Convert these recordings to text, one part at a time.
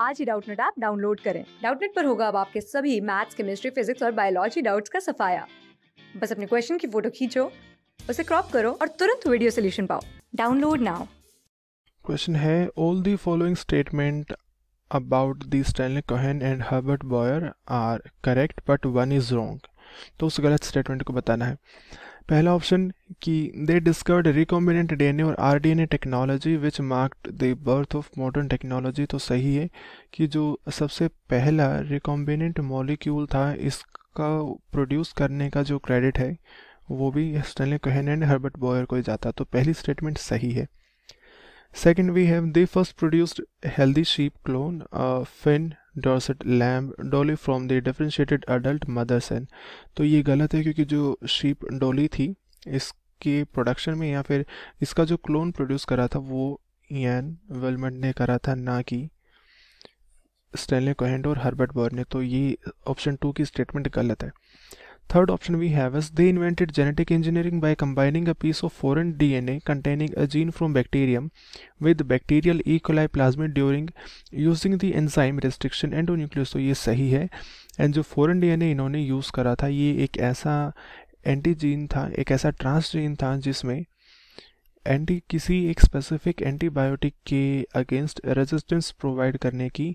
आज ही Doubtnut app download करें डाउटनेट पर होगा अब आपके सभी मैथ्स केमिस्ट्री फिजिक्स और बायोलॉजी डाउट्स का सफाया बस अपने क्वेश्चन की फोटो खींचो उसे क्रॉप करो और तुरंत वीडियो सोल्यूशन पाओ डाउनलोड नाउ क्वेश्चन है all the following statement about the Stanley Cohen and Herbert Boyer are correct but one is wrong तो उस गलत स्टेटमेंट को बताना है पहला ऑप्शन कि दे डिस्कवर्ड रिकॉम्बिनेंट डीएनए और rDNA technology which marked the birth of modern technology तो सही है कि जो सबसे पहला रिकॉम्बिनेंट मॉलिक्यूल था इसका प्रोड्यूस करने का जो क्रेडिट है वो भी स्टैनली कहन एंड हर्बर्ट बॉयर को जाता तो पहली स्टेटमेंट सही है second we have they first produced healthy sheep clone Finn Dorset lamb Dolly from the differentiated adult mother cell तो ये गलत है क्योंकि जो शीप डोली थी इसके प्रोडक्शन में या फिर इसका जो क्लोन प्रोड्यूस करा था वो यान वेलमेंट ने करा था ना कि स्टेनले कोहेंड और हर्बर्ट बर्न ने तो ये ऑप्शन टू की स्टेटमेंट गलत है Third option we have is they invented genetic engineering by combining a piece of foreign DNA containing a gene from bacterium with bacterial E. coli plasmid during using the enzyme restriction endonucleus तो ये सही है and जो foreign DNA इन्होंने use करा था ये एक ऐसा एंटीजीन था एक ऐसा ट्रांसजीन था जिसमें एंटी किसी एक स्पेसिफिक एंटीबायोटिक के अगेंस्ट रेजिस्टेंस प्रोवाइड करने की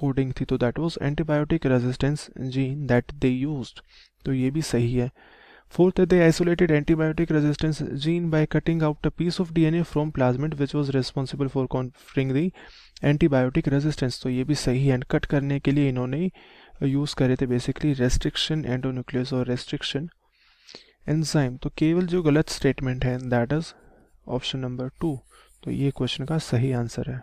कोडिंग थी तो that was antibiotic resistance gene that they use तो ये भी सही है fourth they isolated antibiotic resistance gene by cutting out a piece of DNA from plasmid which was responsible for conferring the antibiotic resistance तो ये भी सही है एंड कट करने के लिए इन्होंने यूज करे थे बेसिकली रेस्ट्रिक्शन एंडोन्यूक्लियस और रेस्ट्रिक्शन एंजाइम तो केवल जो गलत स्टेटमेंट है that is option number two तो ये क्वेश्चन का सही आंसर है